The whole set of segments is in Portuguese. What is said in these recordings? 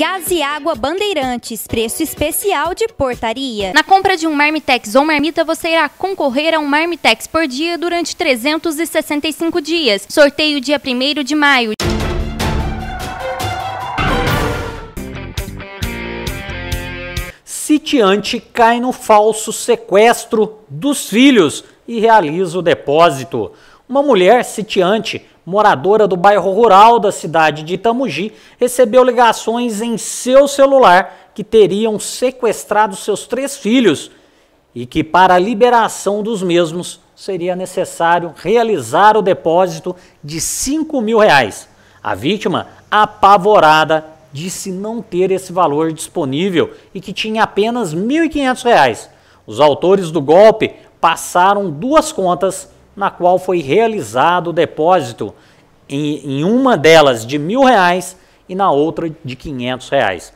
Gás e água Bandeirantes, preço especial de portaria. Na compra de um Marmitex ou marmita, você irá concorrer a um Marmitex por dia durante 365 dias. Sorteio dia 1 de maio. Sitiante cai no falso sequestro dos filhos e realiza o depósito. Uma mulher sitiante moradora do bairro rural da cidade de Itamugi, recebeu ligações em seu celular que teriam sequestrado seus três filhos e que, para a liberação dos mesmos, seria necessário realizar o depósito de 5 mil reais. A vítima, apavorada, disse não ter esse valor disponível e que tinha apenas R$ 1.500. Os autores do golpe passaram duas contas na qual foi realizado o depósito em, em uma delas de mil reais e na outra de quinhentos reais.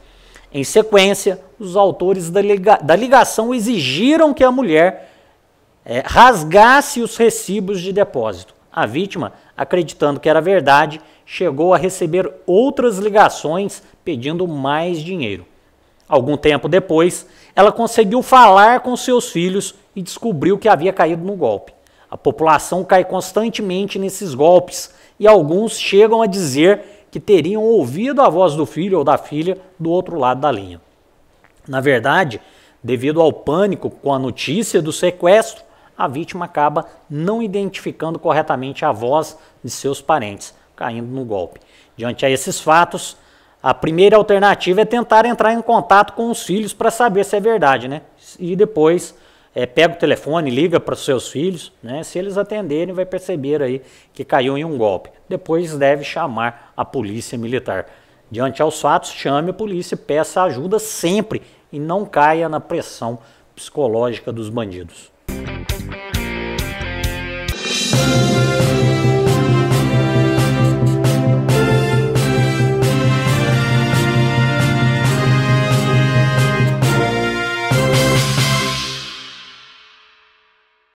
Em sequência, os autores da, liga, da ligação exigiram que a mulher é, rasgasse os recibos de depósito. A vítima, acreditando que era verdade, chegou a receber outras ligações pedindo mais dinheiro. Algum tempo depois, ela conseguiu falar com seus filhos e descobriu que havia caído no golpe. A população cai constantemente nesses golpes e alguns chegam a dizer que teriam ouvido a voz do filho ou da filha do outro lado da linha. Na verdade, devido ao pânico com a notícia do sequestro, a vítima acaba não identificando corretamente a voz de seus parentes, caindo no golpe. Diante a esses fatos, a primeira alternativa é tentar entrar em contato com os filhos para saber se é verdade, né? E depois é, pega o telefone, liga para os seus filhos, né? Se eles atenderem, vai perceber aí que caiu em um golpe. Depois deve chamar a polícia militar. Diante aos fatos, chame a polícia, peça ajuda sempre e não caia na pressão psicológica dos bandidos.